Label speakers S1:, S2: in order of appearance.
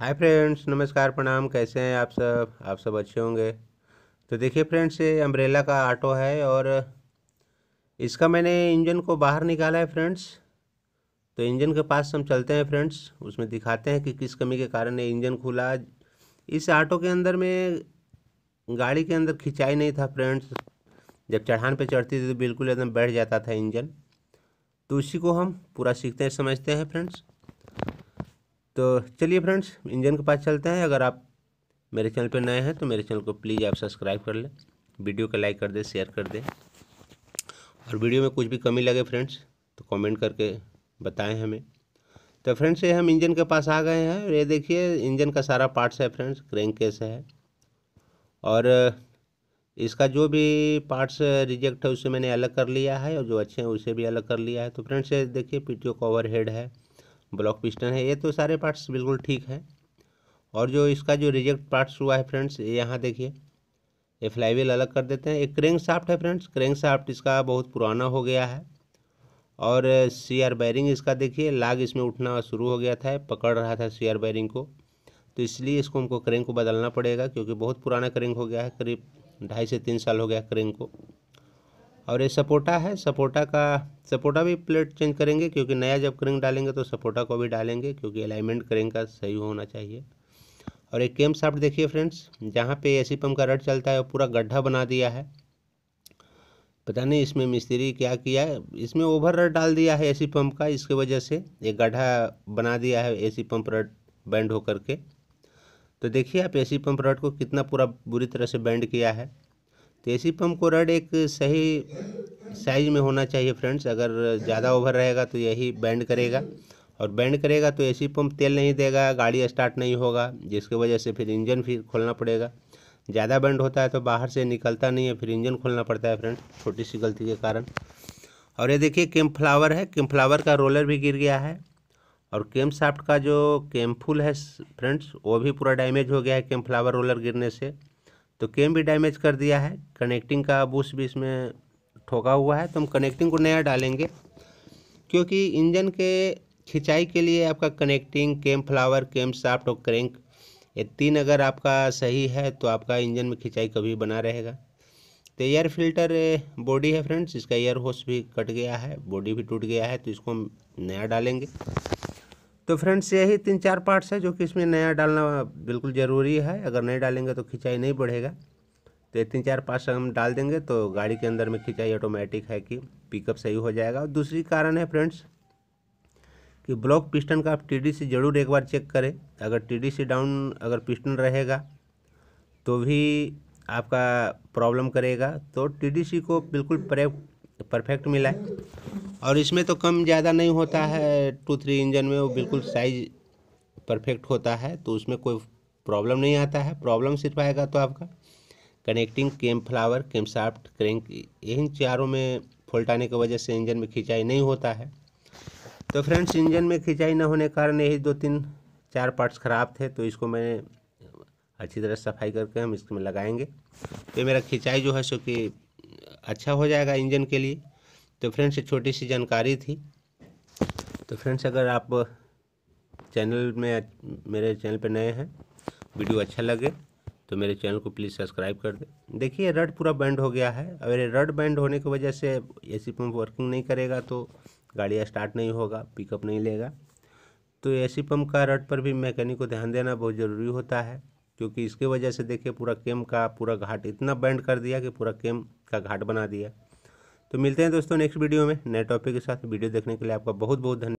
S1: hi friends नमस्कार प्रणाम कैसे हैं आप सब आप सब अच्छे होंगे तो देखिए फ्रेंड्स ये अम्ब्रेला का ऑटो है और इसका मैंने इंजन को बाहर निकाला है फ्रेंड्स तो इंजन के पास हम चलते हैं फ्रेंड्स उसमें दिखाते हैं कि किस कमी के कारण ये इंजन खुला इस ऑटो के अंदर में गाड़ी के अंदर खिंचाई नहीं था फ्रेंड्स जब चढ़ान पर चढ़ती थी तो बिल्कुल एकदम बैठ जाता था इंजन तो उसी को हम पूरा सीखते हैं समझते हैं फ्रेंड्स तो चलिए फ्रेंड्स इंजन के पास चलते हैं अगर आप मेरे चैनल पर नए हैं तो मेरे चैनल को प्लीज़ आप सब्सक्राइब कर लें वीडियो को लाइक कर दें शेयर कर दें और वीडियो में कुछ भी कमी लगे फ्रेंड्स तो कमेंट करके बताएं हमें तो फ्रेंड्स ये हम इंजन के पास आ गए हैं ये देखिए इंजन का सारा पार्ट्स है फ्रेंड्स क्रेंक केस है और इसका जो भी पार्ट्स रिजेक्ट है उसे मैंने अलग कर लिया है और जो अच्छे हैं उसे भी अलग कर लिया है तो फ्रेंड्स ये देखिए पीटीओ कवर हेड है ब्लॉक पिस्टन है ये तो सारे पार्ट्स बिल्कुल ठीक है और जो इसका जो रिजेक्ट पार्ट्स हुआ है फ्रेंड्स ये यहाँ देखिए ये फ्लाईवील अलग कर देते हैं एक क्रेंग साफ्ट है फ्रेंड्स क्रेंग साफ्ट इसका बहुत पुराना हो गया है और सी आर बैरिंग इसका देखिए लाग इसमें उठना शुरू हो गया था पकड़ रहा था सी आर बैरिंग को तो इसलिए इसको हमको क्रेंग को बदलना पड़ेगा क्योंकि बहुत पुराना क्रेंग हो गया है करीब ढाई से तीन साल हो गया क्रेंग को और ये सपोटा है सपोटा का सपोटा भी प्लेट चेंज करेंगे क्योंकि नया जब करिंग डालेंगे तो सपोटा को भी डालेंगे क्योंकि अलाइनमेंट करिंग का सही होना चाहिए और एक केम साफ्ट देखिए फ्रेंड्स जहाँ पे एसी पंप का रड चलता है वो पूरा गड्ढा बना दिया है पता नहीं इसमें मिस्त्री क्या किया है इसमें ओवर रड डाल दिया है ए पंप का इसके वजह से एक गड्ढा बना दिया है ए पंप रड बैंड होकर के तो देखिए आप ए पंप रड को कितना पूरा बुरी तरह से बैंड किया है तो ए सी पम्प को रड एक सही साइज में होना चाहिए फ्रेंड्स अगर ज़्यादा ओवर रहेगा तो यही बैंड करेगा और बैंड करेगा तो एसी पंप तेल नहीं देगा गाड़ी स्टार्ट नहीं होगा जिसकी वजह से फिर इंजन फिर खोलना पड़ेगा ज़्यादा बैंड होता है तो बाहर से निकलता नहीं है फिर इंजन खोलना पड़ता है फ्रेंड छोटी सी गलती के कारण और ये देखिए केम फ्लावर है केम फ्लावर का रोलर भी गिर गया है और केम साफ्ट का जो केम फुल है फ्रेंड्स वो भी पूरा डैमेज हो गया है केम फ्लावर रोलर गिरने से तो केम भी डैमेज कर दिया है कनेक्टिंग का बूस भी इसमें ठोका हुआ है तो हम कनेक्टिंग को नया डालेंगे क्योंकि इंजन के खिंचाई के लिए आपका connecting cam follower camshaft और क्रेंक ये तीन अगर आपका सही है तो आपका इंजन में खिंचाई कभी बना रहेगा तो एयर फिल्टर बॉडी है फ्रेंड्स इसका एयर होस भी कट गया है बॉडी भी टूट गया है तो इसको हम नया डालेंगे तो फ्रेंड्स यही तीन चार पार्ट्स है जो कि इसमें नया डालना बिल्कुल ज़रूरी है अगर नहीं डालेंगे तो खिंचाई नहीं बढ़ेगा तो ये तीन चार पार्ट्स हम डाल देंगे तो गाड़ी के अंदर में खिंचाई ऑटोमेटिक है कि पिकअप सही हो जाएगा और दूसरी कारण है फ्रेंड्स कि ब्लॉक पिस्टन का आप टी ज़रूर एक बार चेक करें अगर टी डाउन अगर पिस्टन रहेगा तो भी आपका प्रॉब्लम करेगा तो टी को बिल्कुल परफेक्ट मिला है और इसमें तो कम ज़्यादा नहीं होता है टू थ्री इंजन में वो बिल्कुल साइज परफेक्ट होता है तो उसमें कोई प्रॉब्लम नहीं आता है प्रॉब्लम सिर्फ आएगा तो आपका connecting cam follower camshaft crank इन चारों में फॉल्ट आने की वजह से इंजन में खिंचाई नहीं होता है तो फ्रेंड्स इंजन में खिंचाई न होने के कारण यही दो तीन चार पार्ट्स ख़राब थे तो इसको मैंने अच्छी तरह सफाई करके हम इसमें लगाएंगे तो मेरा खिंचाई जो है सो कि अच्छा हो जाएगा इंजन के लिए तो फ्रेंड्स छोटी सी जानकारी थी तो फ्रेंड्स अगर आप चैनल में मेरे चैनल पर नए हैं वीडियो अच्छा लगे तो मेरे चैनल को प्लीज़ सब्सक्राइब कर दें देखिए रड पूरा बैंड हो गया है अगर रड बैंड होने की वजह से ए सी पम्प वर्किंग नहीं करेगा तो गाड़ी स्टार्ट नहीं होगा पिकअप नहीं लेगा तो ए सी पम्प का रड पर भी मैकेनिक को ध्यान देना बहुत ज़रूरी होता है क्योंकि इसके वजह से देखिए पूरा केम का पूरा घाट इतना बैंड कर दिया कि पूरा केम का घाट बना दिया तो मिलते हैं दोस्तों नेक्स्ट वीडियो में नए टॉपिक के साथ वीडियो देखने के लिए आपका बहुत बहुत धन्यवाद